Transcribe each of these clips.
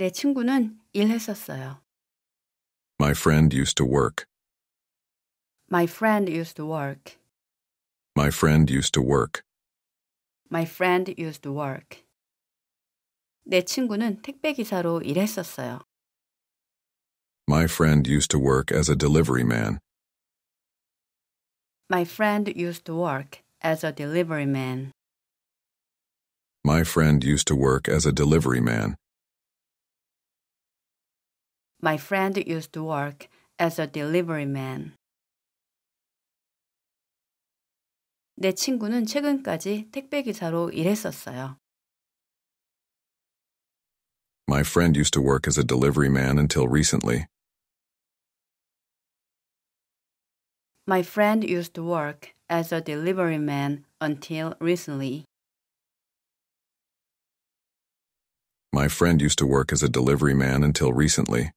내 친구는 일했었어요. My friend used to work. My friend used to work. My friend used to work. My friend used to work. 내 친구는 택배 기사로 일했었어요. My friend used to work as a delivery man. My friend used to work as a delivery man. My friend used to work as a delivery man. My friend used to work as a delivery man. 내 친구는 최근까지 택배기사로 일했었어요. My friend used to work as a delivery man until recently. My friend used to work as a delivery man until recently. My friend used to work as a delivery man until recently.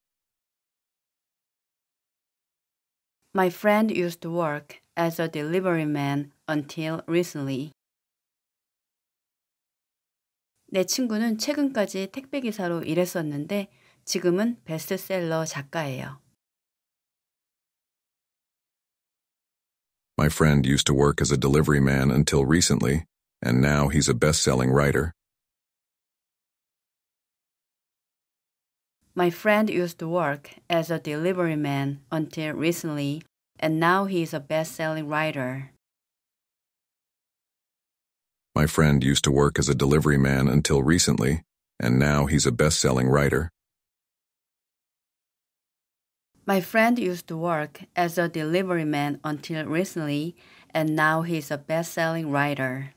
My friend used to work as a delivery man until recently. 내 친구는 최근까지 택배 기사로 일했었는데 지금은 베스트셀러 작가예요. My friend used to work as a delivery man until recently, and now he's a best-selling writer. My friend used to work as a delivery man until recently, and now he is a best selling writer. My friend used to work as a delivery man until recently, and now he's a best selling writer. My friend used to work as a delivery man until recently, and now he's a best selling writer.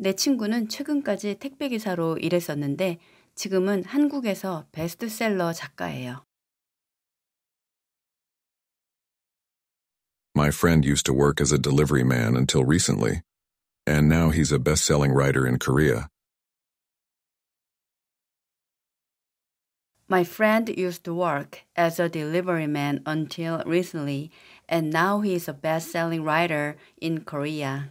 내 친구는 최근까지 택배기사로 일했었는데 지금은 한국에서 베스트셀러 작가예요. My friend used to work as a delivery man until recently, and now he's a best-selling writer in Korea. My friend used to work as a delivery man until recently, and now he's a best-selling writer in Korea.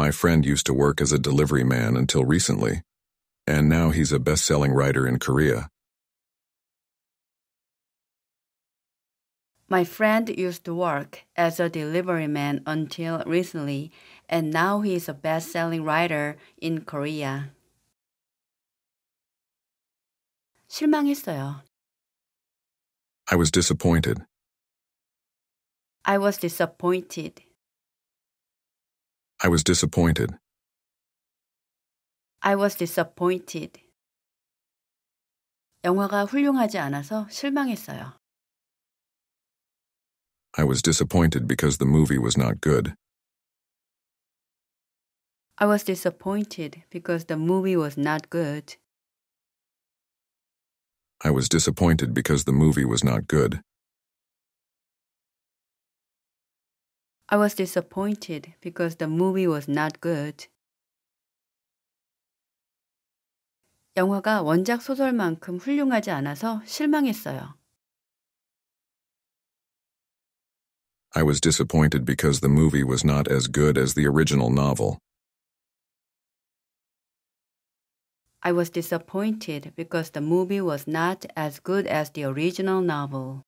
My friend used to work as a delivery man until recently, and now he's a best-selling writer in Korea. My friend used to work as a delivery man until recently, and now he's a best selling writer in Korea. 실망했어요. I was disappointed. I was disappointed. I was disappointed. I was disappointed. 영화가 훌륭하지 않아서 실망했어요. I was disappointed because the movie was not good. I was disappointed because the movie was not good. I was disappointed because the movie was not good. I was disappointed because the movie was not good. 영화가 원작 소설만큼 훌륭하지 않아서 실망했어요. I was disappointed because the movie was not as good as the original novel. I was disappointed because the movie was not as good as the original novel.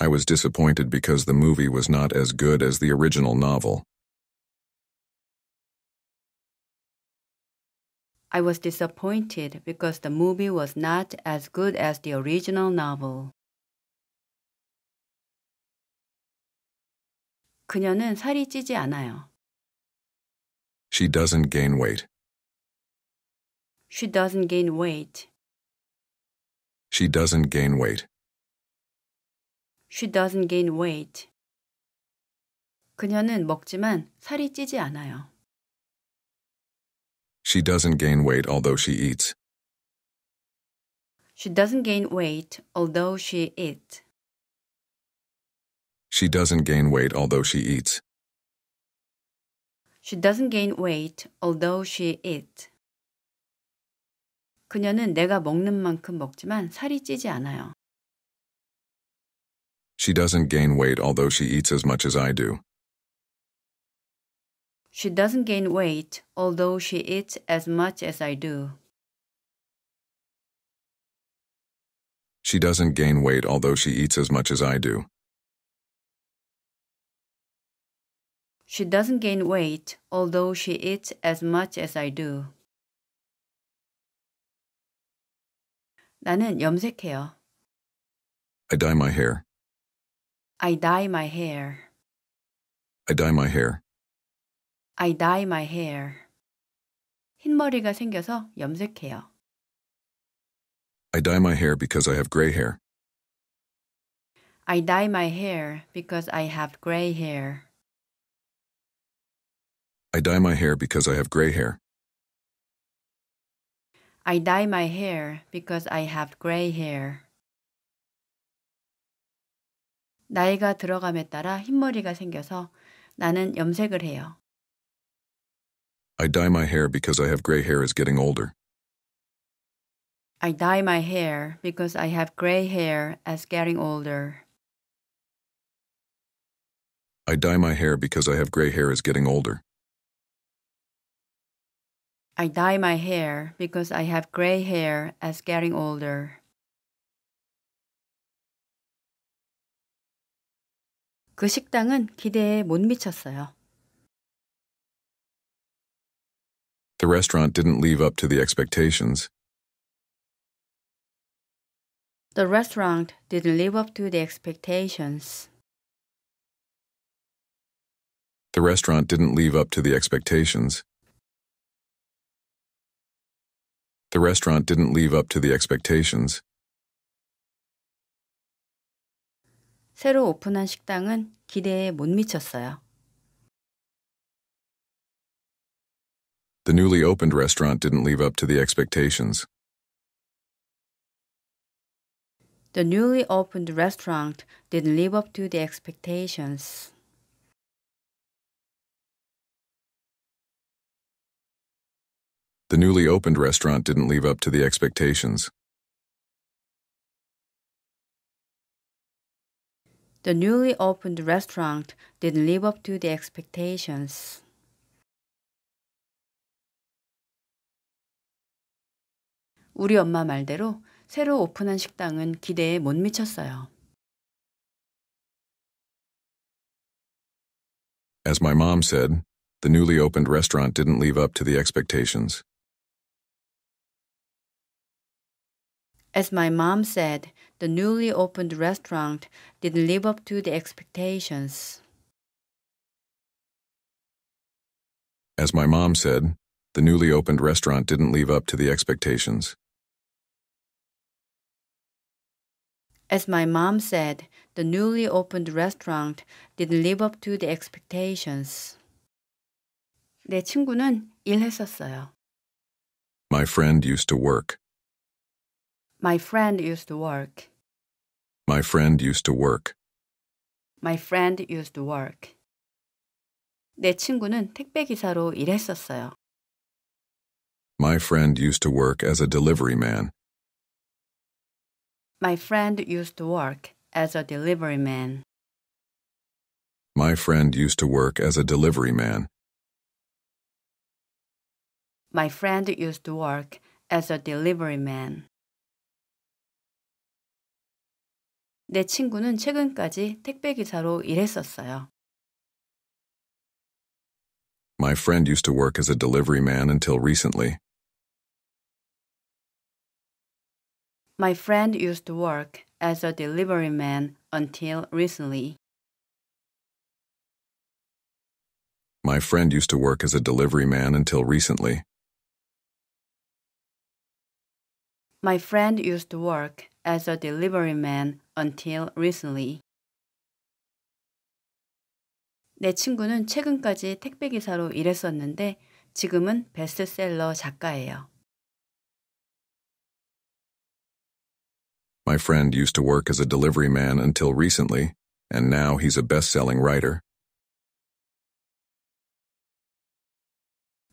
I was disappointed because the movie was not as good as the original novel. I was disappointed because the movie was not as good as the original novel. 그녀는 살이 찌지 않아요. She doesn't gain weight. She doesn't gain weight. She doesn't gain weight. She doesn't gain weight. 그녀는 먹지만 살이 찌지 않아요. She doesn't gain weight although she eats. She doesn't gain weight although she eats. She doesn't gain weight although she eats. She doesn't gain weight although she eats. 그녀는 내가 먹는 만큼 먹지만 살이 찌지 않아요. She doesn't gain weight although she eats as much as I do. She doesn't gain weight although she eats as much as I do. She doesn't gain weight although she eats as much as I do. She doesn't gain weight although she eats as much as I do. 나는 염색해요. I dye my hair. I dye my hair. I dye my hair. I dye my hair. 흰머리가 생겨서 염색해요. I dye my hair because I have gray hair. I dye my hair because I have gray hair. I dye my hair because I have gray hair. I dye my hair because I have gray hair. 나이가 들어감에 따라 흰머리가 생겨서 나는 염색을 해요. I dye my hair because I have gray hair is getting older. I dye my hair because I have gray hair as getting older. I dye my hair because I have gray hair as getting older. I dye my hair because I have gray hair as getting older. 그 식당은 기대에 못 미쳤어요. The restaurant didn't live up to the expectations. The restaurant didn't live up to the expectations. The restaurant didn't live up to the expectations. The restaurant didn't live up to the expectations. 새로 오픈한 식당은 기대에 못 미쳤어요. The newly opened restaurant didn't live up to the expectations. The newly opened restaurant didn't live up to the expectations. The newly opened restaurant didn't live up to the expectations. The newly opened restaurant didn't live up to the expectations. 엄마 말대로 새로 오픈한 식당은 기대에 못 미쳤어요. As my mom said, the newly opened restaurant didn't live up to the expectations. As my mom said, the newly opened restaurant didn't live up to the expectations. As my mom said, the newly opened restaurant didn't live up to the expectations. As my mom said, the newly opened restaurant didn't live up to the expectations. 내 친구는 일했었어요. My friend used to work. My friend used to work. My friend used to work. My friend used to work. 내 친구는 택배 기사로 일했었어요. My friend used to work as a delivery man. My friend used to work as a delivery man. My friend used to work as a delivery man. My friend used to work as a delivery man. 내 친구는 최근까지 택배 기사로 일했었어요. My friend used to work as a delivery man until recently. My friend used to work as a delivery man until recently. My friend used to work as a delivery man until recently. My friend used to work as a delivery man until recently. 내 친구는 최근까지 택배 기사로 일했었는데 지금은 베스트셀러 작가예요. My friend used to work as a delivery man until recently, and now he's a best-selling writer.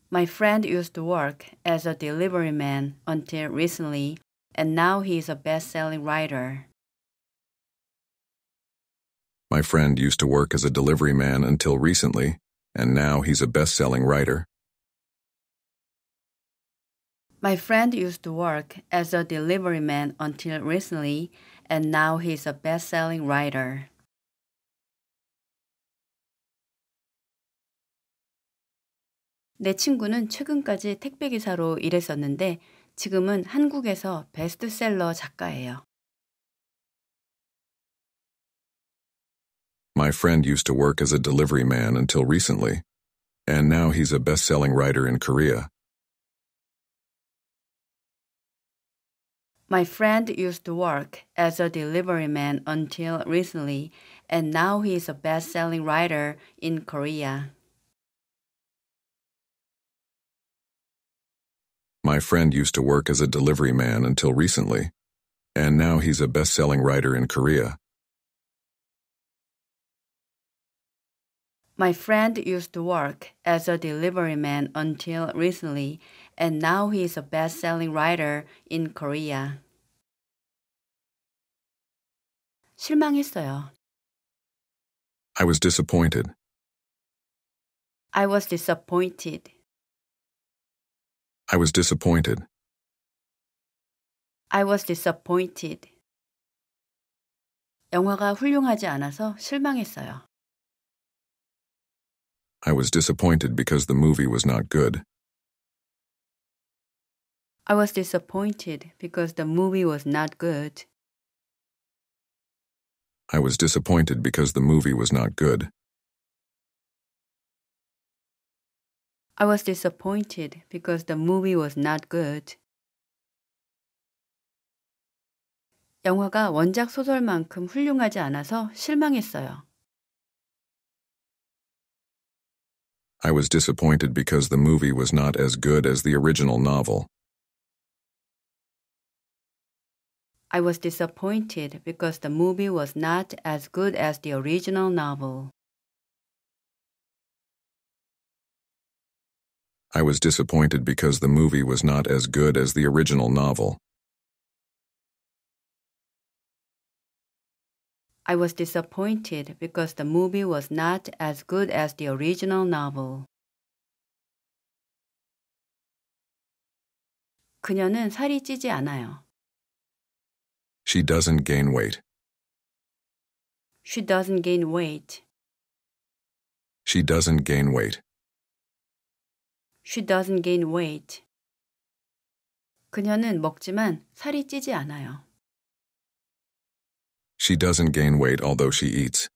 My friend used to work as a delivery man until recently, and now he is a best selling writer. My friend used to work as a delivery man until recently, and now he's a best selling writer. My friend used to work as a delivery man until recently, and now he's a best selling writer. 내 친구는 최근까지 택배기사로 일했었는데 지금은 한국에서 베스트셀러 작가예요. My friend used to work as a delivery man until recently, and now he's a best-selling writer in Korea. My friend used to work as a delivery man until recently, and now he is a best-selling writer in Korea. My friend used to work as a delivery man until recently, and now he's a best-selling writer in Korea. My friend used to work as a delivery man until recently, and now he is a best selling writer in Korea. 실망했어요. I was disappointed. I was disappointed. I was disappointed. I was disappointed. 영화가 훌륭하지 않아서 실망했어요. I was disappointed because the movie was not good. I was disappointed because the movie was not good. I was disappointed because the movie was not good. I was disappointed because the movie was not good. 영화가 원작 소설만큼 훌륭하지 않아서 실망했어요. I was disappointed because the movie was not as good as the original novel. I was disappointed because the movie was not as good as the original novel. I was disappointed because the movie was not as good as the original novel. I was disappointed because the movie was not as good as the original novel. 그녀는 살이 찌지 않아요. She doesn't gain weight. She doesn't gain weight. She doesn't gain weight. She doesn't gain weight. 그녀는 먹지만 살이 찌지 않아요. She doesn't gain weight although she eats.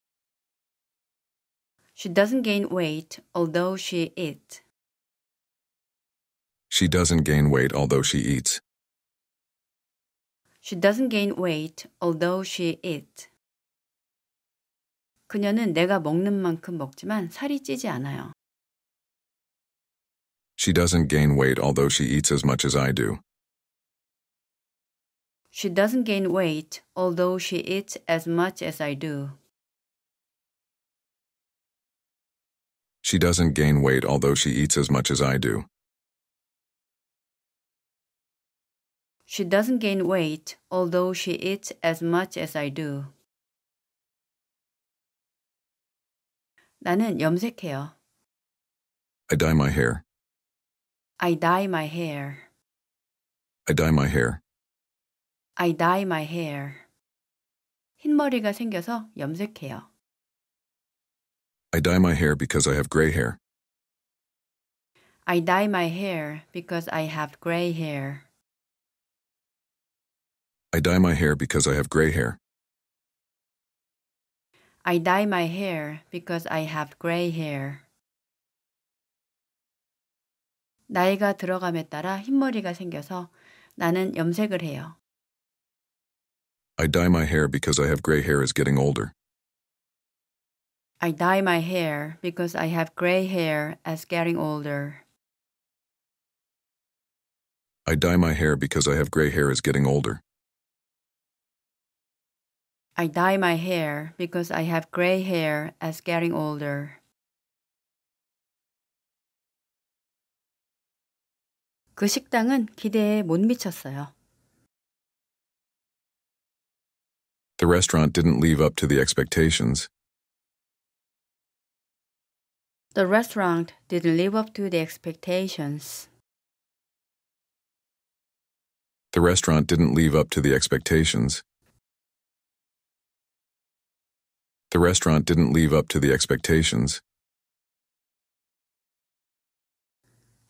She doesn't gain weight although she eats. She doesn't gain weight although she eats. She doesn't gain weight although she eats. 그녀는 내가 먹는 만큼 먹지만 살이 찌지 않아요. She doesn't gain weight although she eats as much as I do. She doesn't gain weight although she eats as much as I do. She doesn't gain weight although she eats as much as I do. She doesn't gain weight although she eats as much as I do. 나는 염색해요. I dye my hair. I dye my hair. I dye my hair. I dye my hair. 흰머리가 생겨서 염색해요. I dye my hair because I have gray hair. I dye my hair because I have gray hair. I dye my hair because I have gray hair. I dye my hair because I have gray hair. 나이가 들어감에 따라 흰머리가 생겨서 나는 염색을 해요. I dye my hair because I have gray hair is getting older. I dye my hair because I have gray hair as getting older. I dye my hair because I have gray hair as getting older. I dye my hair because I have gray hair as getting older. 그 식당은 기대에 못 미쳤어요. The restaurant didn't live up to the expectations. The restaurant didn't live up to the expectations. The restaurant didn't live up to the expectations. The restaurant didn't live up to the expectations.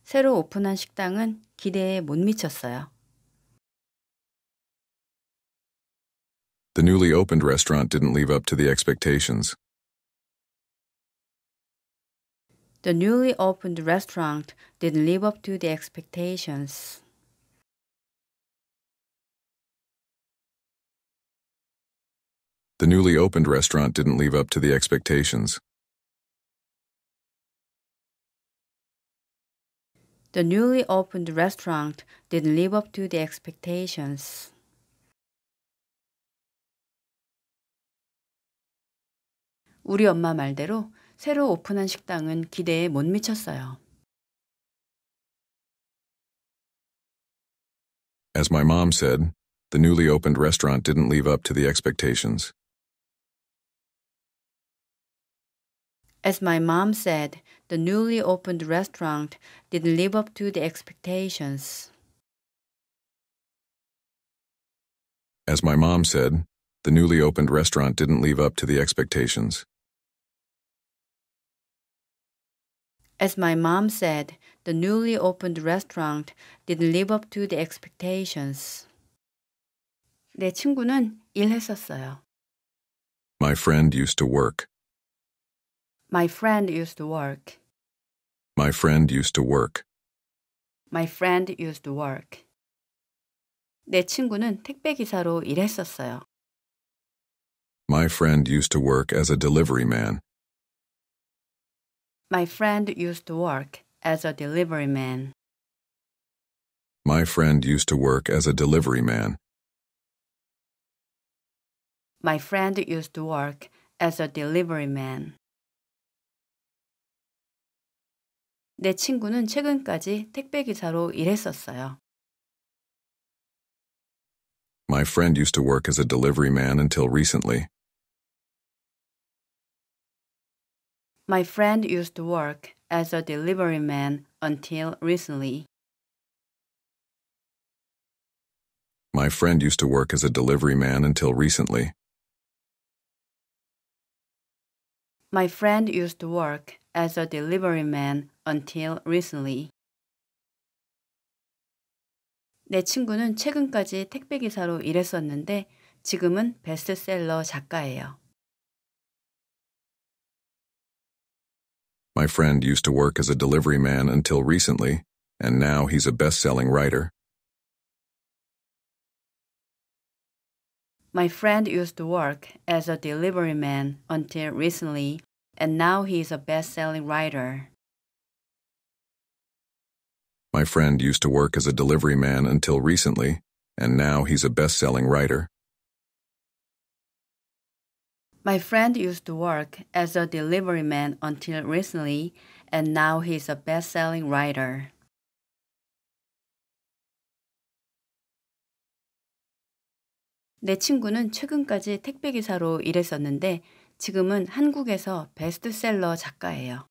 새로 오픈한 식당은 기대에 못 미쳤어요. The newly opened restaurant didn't live up to the expectations. The newly opened restaurant didn't live up to the expectations. The newly opened restaurant didn't live up to the expectations. The newly opened restaurant didn't live up to the expectations. As my mom said, the newly opened restaurant didn't live up to the expectations. As my mom said, the newly opened restaurant didn't live up to the expectations. As my mom said, the newly opened restaurant didn't live up to the expectations. As my mom said, the newly opened restaurant didn't live up to the expectations. 내 친구는 일했었어요. My friend used to work. My friend used to work. My friend used to work. My friend used to work. 내 친구는 택배 기사로 일했었어요. My friend used to work as a delivery man. My friend used to work as a delivery man. My friend used to work as a delivery man. My friend used to work as a delivery man. 내 친구는 최근까지 일했었어요. My friend used to work as a delivery man until recently. My friend used to work as a delivery man until recently. My friend used to work as a delivery man until recently. My friend used to work as a delivery man until recently. 내 친구는 최근까지 택배 기사로 일했었는데 지금은 베스트셀러 작가예요. My friend used to work as a delivery man until recently, and now he's a best-selling writer. My friend used to work as a delivery man until recently, and now he is a best selling writer. My friend used to work as a delivery man until recently, and now he's a best selling writer. My friend used to work as a delivery man until recently, and now he's a best selling writer. 내 친구는 최근까지 택배기사로 일했었는데 지금은 한국에서 베스트셀러 작가예요.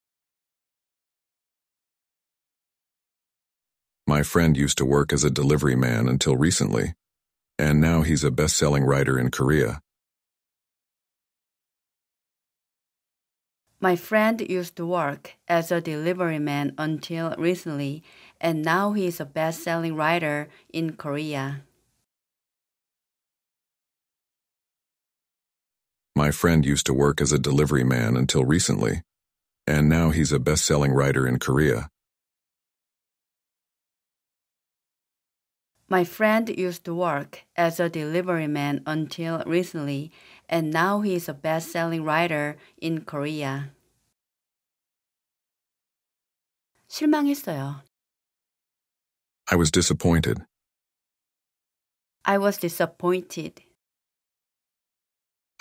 My friend used to work as a delivery man until recently, and now he's a best-selling writer in Korea. My friend used to work as a delivery man until recently, and now he is a best-selling writer in Korea. My friend used to work as a delivery man until recently, and now he's a best-selling writer in Korea. My friend used to work as a delivery man until recently, and now he is a best-selling writer in Korea. 실망했어요. I was disappointed. I was disappointed.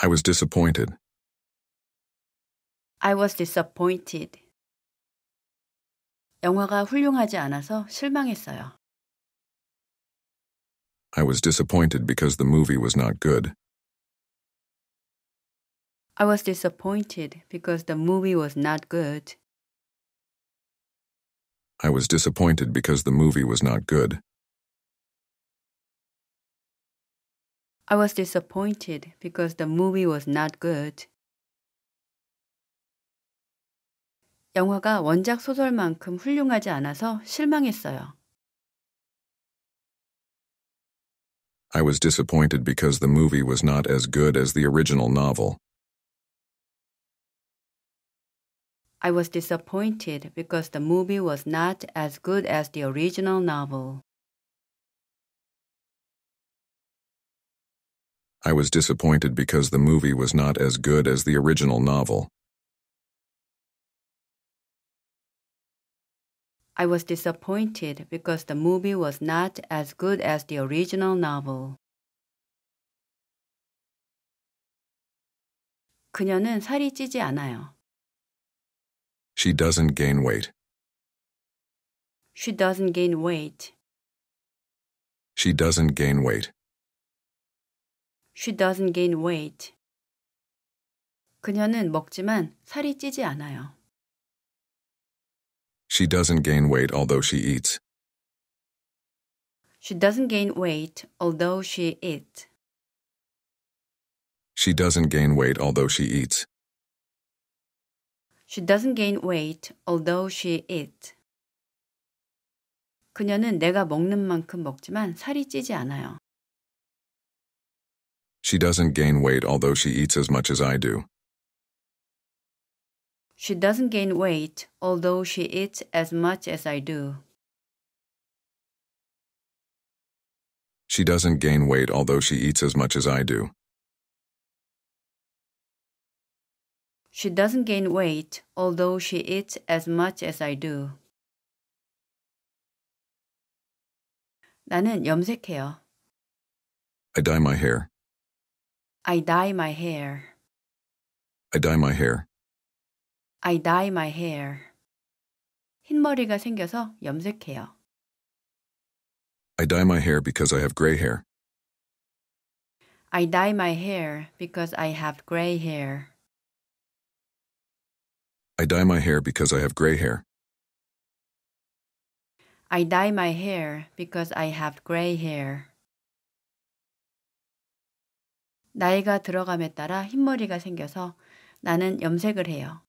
I was disappointed. I was disappointed. 영화가 훌륭하지 않아서 실망했어요. I was disappointed because the movie was not good. I was disappointed because the movie was not good. I was disappointed because the movie was not good. I was disappointed because the movie was not good. 영화가 원작 소설만큼 훌륭하지 않아서 실망했어요. I was disappointed because the movie was not as good as the original novel. I was disappointed because the movie was not as good as the original novel. I was disappointed because the movie was not as good as the original novel. I was disappointed because the movie was not as good as the original novel. 그녀는 살이 찌지 않아요. She doesn't gain weight. She doesn't gain weight. She doesn't gain weight. She doesn't gain weight. 그녀는 먹지만 살이 찌지 않아요. She doesn't gain weight although she eats. She doesn't gain weight although she eats. She doesn't gain weight although she eats. She doesn't gain weight although she eats. 그녀는 내가 먹는 만큼 먹지만 살이 찌지 않아요. She doesn't gain weight although she eats as much as I do. She doesn't gain weight although she eats as much as I do. She doesn't gain weight although she eats as much as I do. She doesn't gain weight although she eats as much as I do. 나는 염색해요. I dye my hair. I dye my hair. I dye my hair. I dye my hair. 흰머리가 생겨서 염색해요. I dye my hair because I have gray hair. I dye my hair because I have gray hair. I dye my hair because I have gray hair. I dye my hair because I have gray hair. 나이가 들어감에 따라 흰머리가 생겨서 나는 염색을 해요.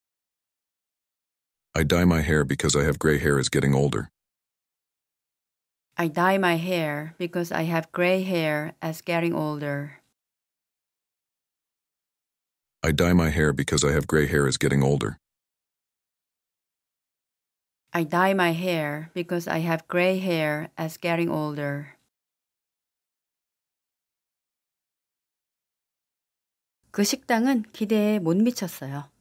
I dye my hair because I have gray hair is getting older. I dye my hair because I have gray hair as getting older. I dye my hair because I have gray hair as getting older. I dye my hair because I have gray hair as getting older. 그 식당은 기대에 못 미쳤어요.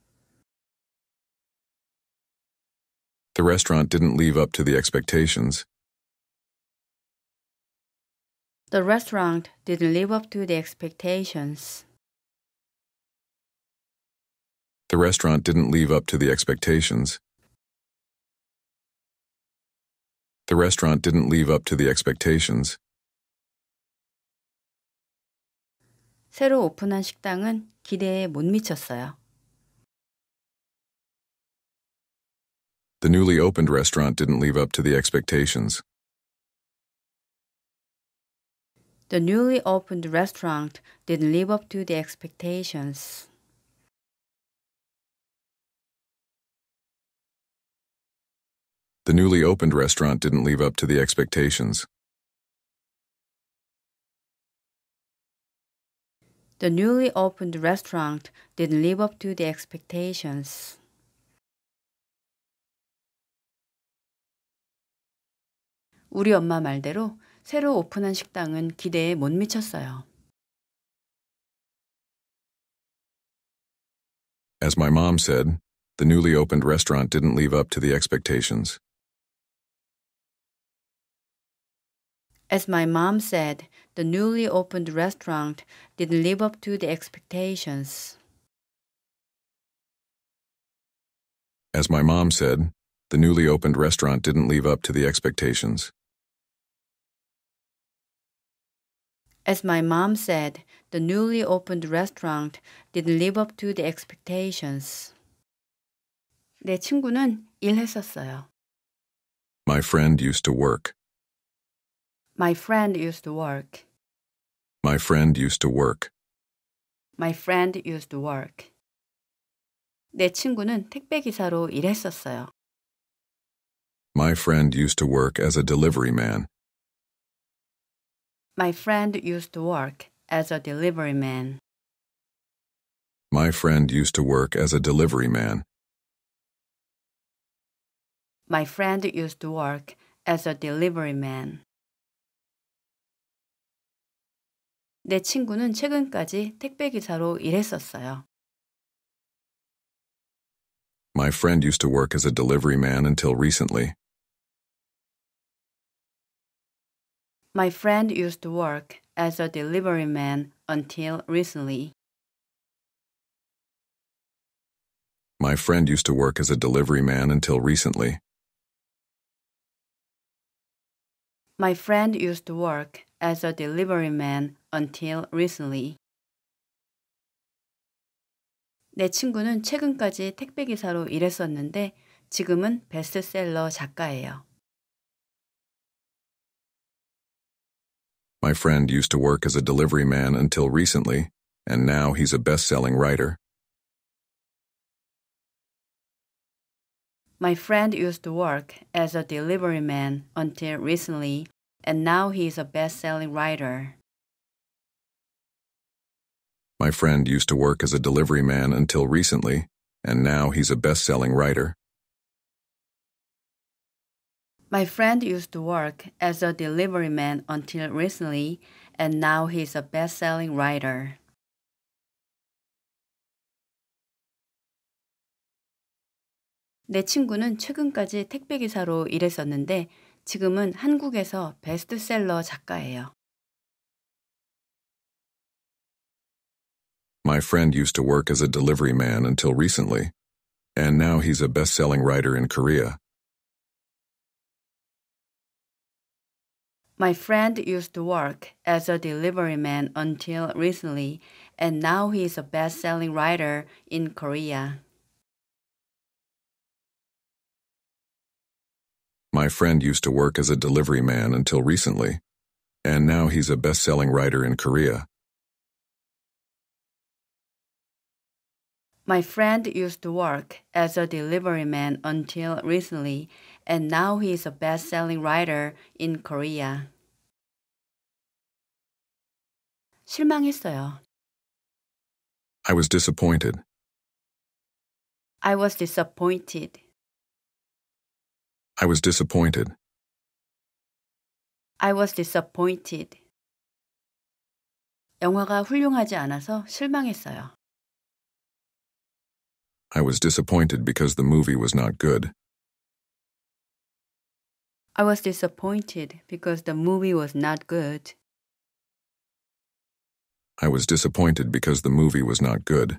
The restaurant didn't live up to the expectations. The restaurant didn't live up to the expectations. The restaurant didn't live up to the expectations. The restaurant didn't live up to the expectations. 새로 오픈한 식당은 기대에 못 미쳤어요. The newly opened restaurant didn't live up to the expectations. The newly opened restaurant didn't live up to the expectations. The newly opened restaurant didn't live up to the expectations. The newly opened restaurant didn't live up to the expectations. 엄마 말대로 새로 오픈한 식당은 기대에 못 미쳤어요. As my mom said, the newly opened restaurant didn't live up to the expectations. As my mom said, the newly opened restaurant didn't live up to the expectations. As my mom said, the newly opened restaurant didn't live up to the expectations. As my mom said, the newly opened restaurant didn't live up to the expectations. 내 친구는 일했었어요. My friend used to work. My friend used to work. My friend used to work. My friend used to work. 내 친구는 택배 기사로 일했었어요. My friend used to work as a delivery man. My friend used to work as a delivery man. My friend used to work as a delivery man. My friend used to work as a delivery man. 내 친구는 최근까지 택배 기사로 일했었어요. My friend used to work as a delivery man until recently. My friend used to work as a delivery man until recently. My friend used to work as a delivery man until recently. My friend used to work as a delivery man until recently. 내 친구는 최근까지 택배기사로 일했었는데 지금은 베스트셀러 작가예요. My friend used to work as a delivery man until recently, and now he's a best-selling writer. My friend used to work as a delivery man until recently, and now he is a best-selling writer. My friend used to work as a delivery man until recently, and now he's a best selling writer. My friend used to work as a delivery man until recently, and now he's a best selling writer. 내 친구는 최근까지 택배기사로 일했었는데 지금은 한국에서 베스트셀러 작가예요. My friend used to work as a delivery man until recently, and now he's a best-selling writer in Korea. My friend used to work as a delivery man until recently, and now he's a best selling writer in Korea. My friend used to work as a delivery man until recently, and now he's a best selling writer in Korea. My friend used to work as a delivery man until recently, and now he is a best selling writer in Korea. 실망했어요. I was disappointed. I was disappointed. I was disappointed. I was disappointed. 영화가 훌륭하지 않아서 실망했어요. I was disappointed because the movie was not good. I was disappointed because the movie was not good. I was disappointed because the movie was not good.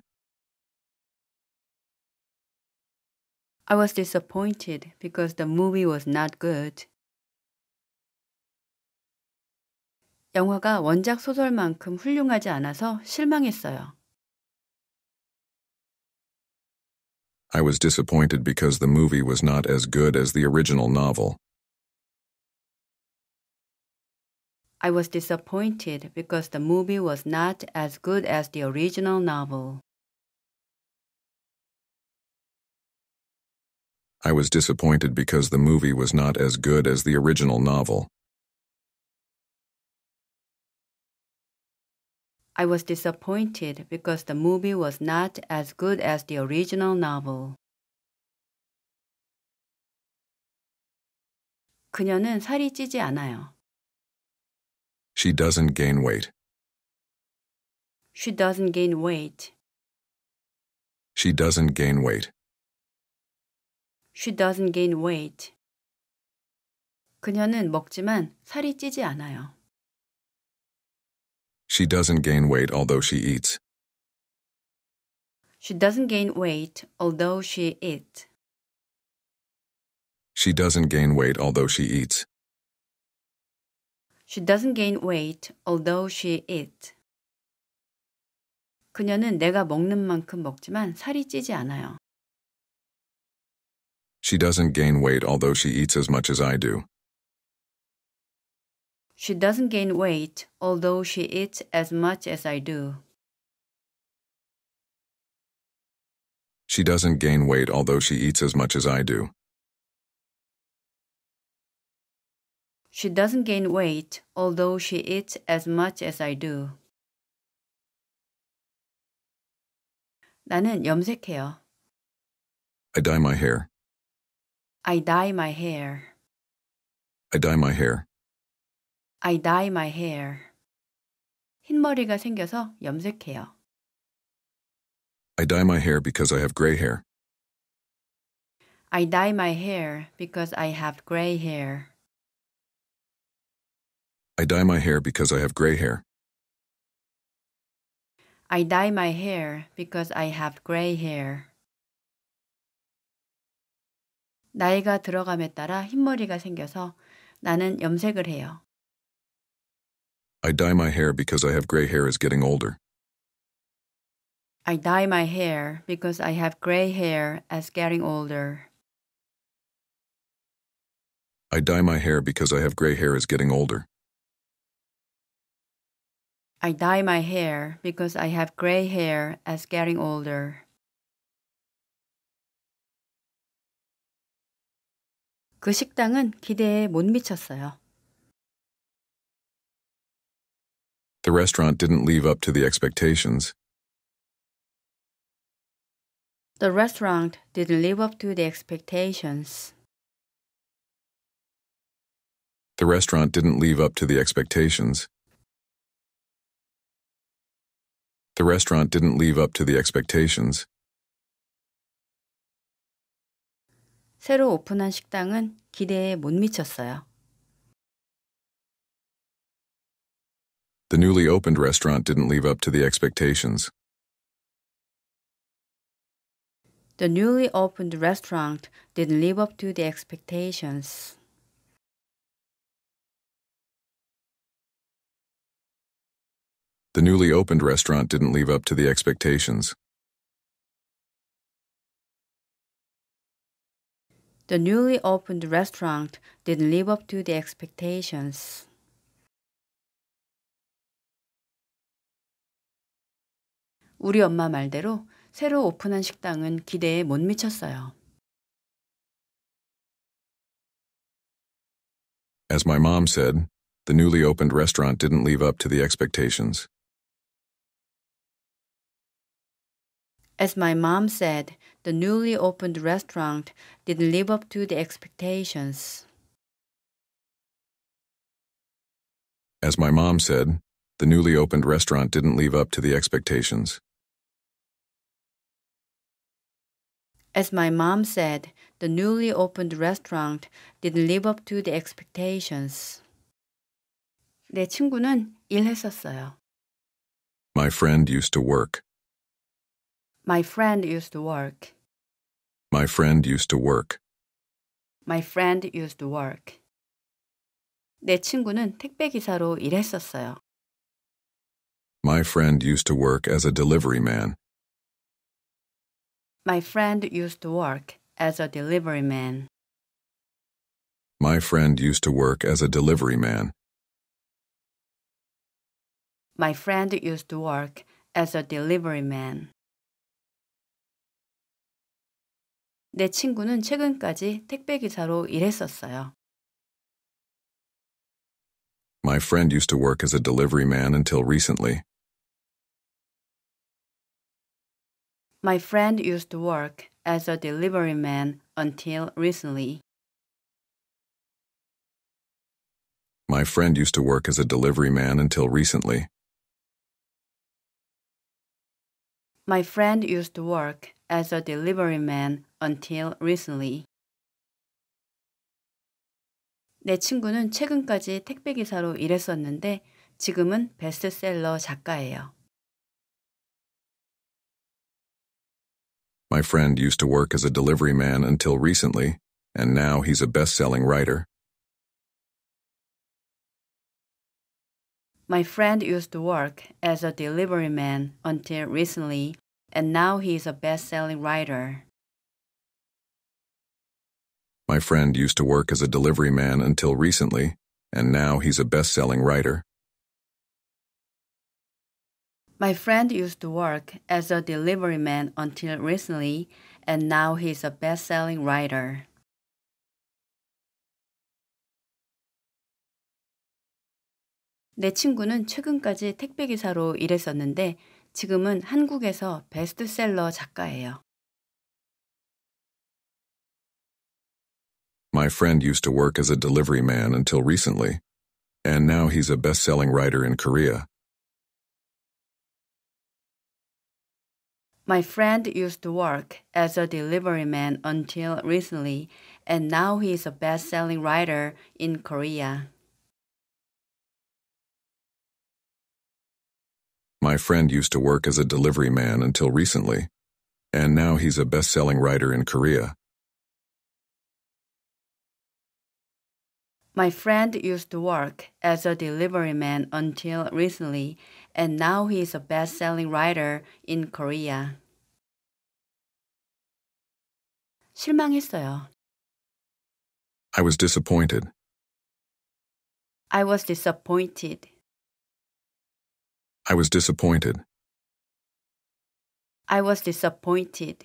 I was disappointed because the movie was not good. 영화가 원작 소설만큼 훌륭하지 않아서 실망했어요. I was disappointed because the movie was not as good as the original novel. I was disappointed because the movie was not as good as the original novel. I was disappointed because the movie was not as good as the original novel. I was disappointed because the movie was not as good as the original novel. 그녀는 살이 찌지 않아요. She doesn't gain weight. She doesn't gain weight. She doesn't gain weight. She doesn't gain weight. 그녀는 먹지만 살이 찌지 않아요. She doesn't gain weight although she eats. She doesn't gain weight although she eats. She doesn't gain weight although she eats. She doesn't gain weight although she eats. 그녀는 내가 먹는 만큼 먹지만 살이 찌지 않아요. She doesn't gain weight although she eats as much as I do. She doesn't gain weight, although she eats as much as I do. She doesn't gain weight, although she eats as much as I do. She doesn't gain weight, although she eats as much as I do. 나는 염색해요. I dye my hair. I dye my hair. I dye my hair. I dye my hair. 흰머리가 생겨서 염색해요. I dye my hair because I have gray hair. I dye my hair because I have gray hair. I dye my hair because I have gray hair. I dye my hair because I have gray hair. 나이가 들어감에 따라 흰머리가 생겨서 나는 염색을 해요. I dye my hair because I have gray hair is getting older. I dye my hair because I have gray hair as getting older. I dye my hair because I have gray hair is getting older. I dye my hair because I have gray hair as getting older. 그 식당은 기대에 못 미쳤어요. The restaurant didn't live up to the expectations. The restaurant didn't live up to the expectations. The restaurant didn't live up to the expectations. The restaurant didn't live up to the expectations. 새로 오픈한 식당은 기대에 못 미쳤어요. The newly opened restaurant didn't live up to the expectations. The newly opened restaurant didn't live up to the expectations. The newly opened restaurant didn't live up to the expectations. The newly opened restaurant didn't live up to the expectations. 우리 엄마 말대로 새로 오픈한 식당은 기대에 못 미쳤어요. As my mom said, the newly opened restaurant didn't live up to the expectations. As my mom said, the newly opened restaurant didn't live up to the expectations. As my mom said, the newly opened restaurant didn't live up to the expectations. As my mom said, the newly opened restaurant didn't live up to the expectations. 내 친구는 일했었어요. My friend used to work. My friend used to work. My friend used to work. My friend used to work. 내 친구는 택배 기사로 일했었어요. My friend used to work as a delivery man. My friend used to work as a delivery man. My friend used to work as a delivery man. My friend used to work as a delivery man. 내 친구는 최근까지 택배 기사로 일했었어요. My friend used to work as a delivery man until recently. My friend used to work as a delivery man until recently. My friend used to work as a delivery man until recently. My friend used to work as a delivery man until recently. 내 친구는 최근까지 택배 기사로 일했었는데 지금은 베스트셀러 작가예요. My friend used to work as a delivery man until recently, and now he's a best-selling writer. My friend used to work as a delivery man until recently, and now he's a best-selling writer. My friend used to work as a delivery man until recently, and now he's a best-selling writer. My friend used to work as a delivery man until recently, and now he's a best selling writer. 내 친구는 최근까지 택배기사로 일했었는데 지금은 한국에서 베스트셀러 작가예요. My friend used to work as a delivery man until recently, and now he's a best selling writer in Korea. My friend used to work as a delivery man until recently, and now he is a best selling writer in Korea. My friend used to work as a delivery man until recently, and now he's a best selling writer in Korea. My friend used to work as a delivery man until recently, and now he is a best selling writer in Korea. 실망했어요. I was disappointed. I was disappointed. I was disappointed. I was disappointed.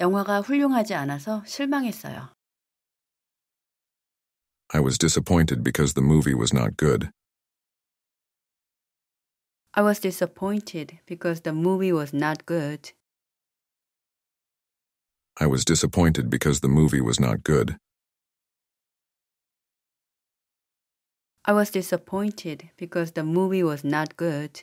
영화가 훌륭하지 않아서 실망했어요. I was disappointed because the movie was not good. I was disappointed because the movie was not good. I was disappointed because the movie was not good. I was disappointed because the movie was not good.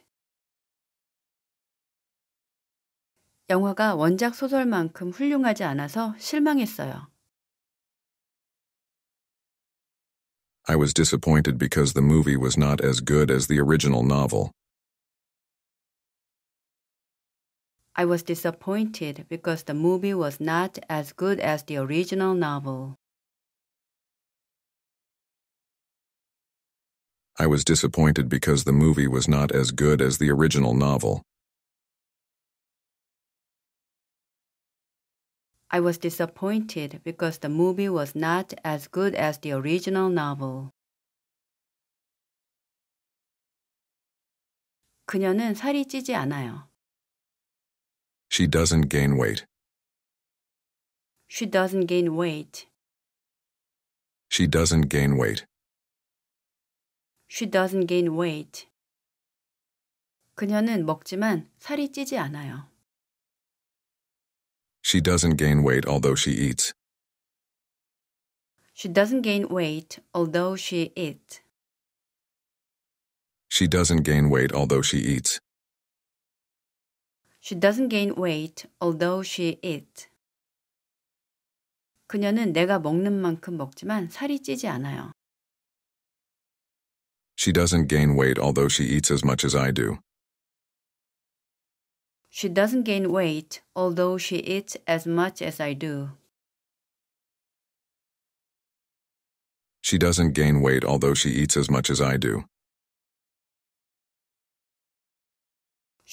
영화가 원작 소설만큼 훌륭하지 않아서 실망했어요. I was disappointed because the movie was not as good as the original novel. I was disappointed because the movie was not as good as the original novel. I was disappointed because the movie was not as good as the original novel. I was disappointed because the movie was not as good as the original novel. 그녀는 살이 찌지 않아요. She doesn't gain weight. She doesn't gain weight. She doesn't gain weight. She doesn't gain weight. 그녀는 먹지만 살이 찌지 않아요. She doesn't gain weight although she eats. She doesn't gain weight although she eats. She doesn't gain weight although she eats. She doesn't gain weight although she eats. 그녀는 내가 먹는 만큼 먹지만 살이 찌지 않아요. She doesn't gain weight although she eats as much as I do. She doesn't gain weight although she eats as much as I do. She doesn't gain weight although she eats as much as I do.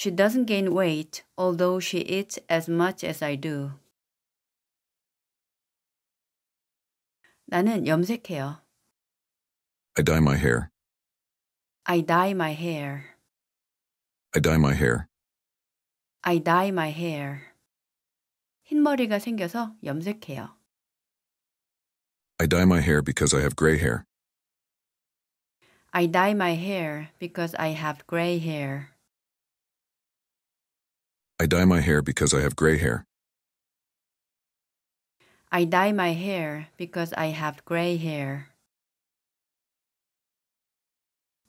She doesn't gain weight, although she eats as much as I do. 나는 염색해요. I dye my hair. I dye my hair. I dye my hair. I dye my hair. 흰머리가 생겨서 염색해요. I dye my hair because I have gray hair. I dye my hair because I have gray hair. I dye my hair because I have gray hair. I dye my hair because I have gray hair.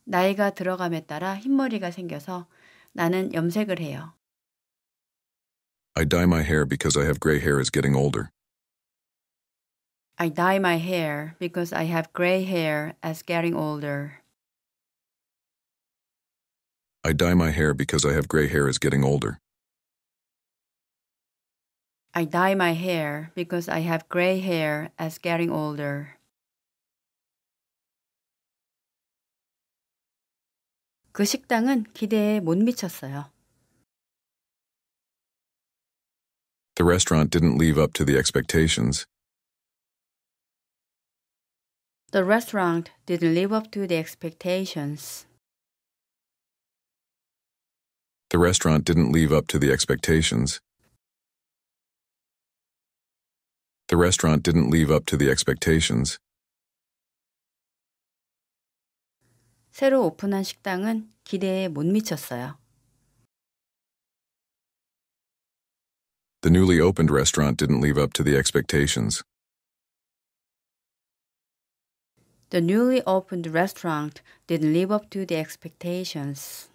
나이가 들어감에 따라 흰머리가 생겨서 나는 염색을 해요. I dye my hair because I have gray hair as getting older. I dye my hair because I have gray hair as getting older. I dye my hair because I have gray hair as getting older. I dye my hair because I have gray hair as getting older. The restaurant didn't live up to the expectations. The restaurant didn't live up to the expectations. The restaurant didn't live up to the expectations. The restaurant didn't live up to the expectations. 새로 오픈한 식당은 기대에 못 미쳤어요. The newly opened restaurant didn't live up to the expectations. The newly opened restaurant didn't live up to the expectations.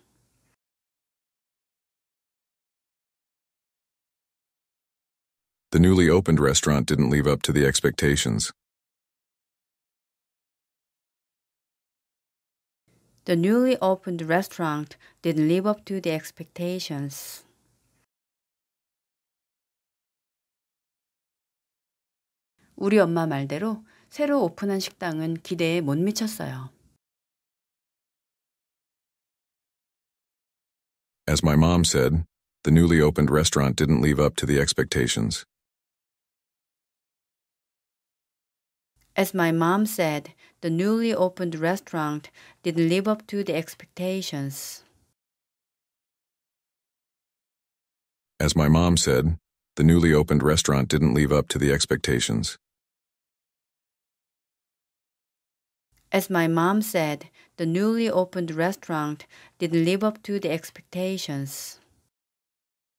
The newly opened restaurant didn't live up to the expectations. The newly opened restaurant didn't live up to the expectations. 우리 엄마 말대로 새로 오픈한 식당은 기대에 못 미쳤어요. As my mom said, the newly opened restaurant didn't live up to the expectations. As my mom said, the newly opened restaurant didn't live up to the expectations. As my mom said, the newly opened restaurant didn't live up to the expectations. As my mom said, the newly opened restaurant didn't live up to the expectations.